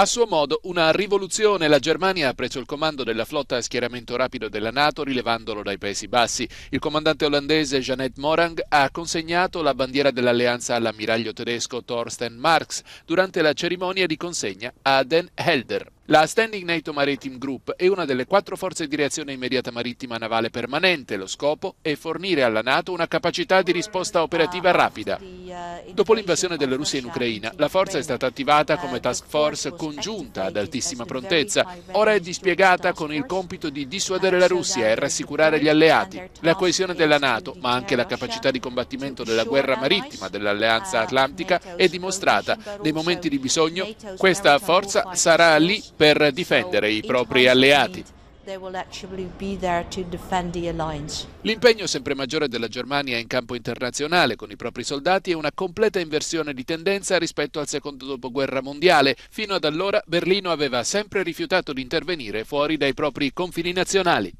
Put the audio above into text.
A suo modo, una rivoluzione. La Germania ha preso il comando della flotta a schieramento rapido della NATO, rilevandolo dai Paesi Bassi. Il comandante olandese Janet Morang ha consegnato la bandiera dell'alleanza all'ammiraglio tedesco Thorsten Marx durante la cerimonia di consegna a Den Helder. La Standing NATO Maritime Group è una delle quattro forze di reazione immediata marittima navale permanente. Lo scopo è fornire alla NATO una capacità di risposta operativa rapida. Dopo l'invasione della Russia in Ucraina, la forza è stata attivata come task force congiunta ad altissima prontezza. Ora è dispiegata con il compito di dissuadere la Russia e rassicurare gli alleati. La coesione della NATO, ma anche la capacità di combattimento della guerra marittima dell'Alleanza Atlantica è dimostrata. Nei momenti di bisogno, questa forza sarà lì per difendere i propri alleati. L'impegno sempre maggiore della Germania in campo internazionale con i propri soldati è una completa inversione di tendenza rispetto al secondo dopoguerra mondiale. Fino ad allora Berlino aveva sempre rifiutato di intervenire fuori dai propri confini nazionali.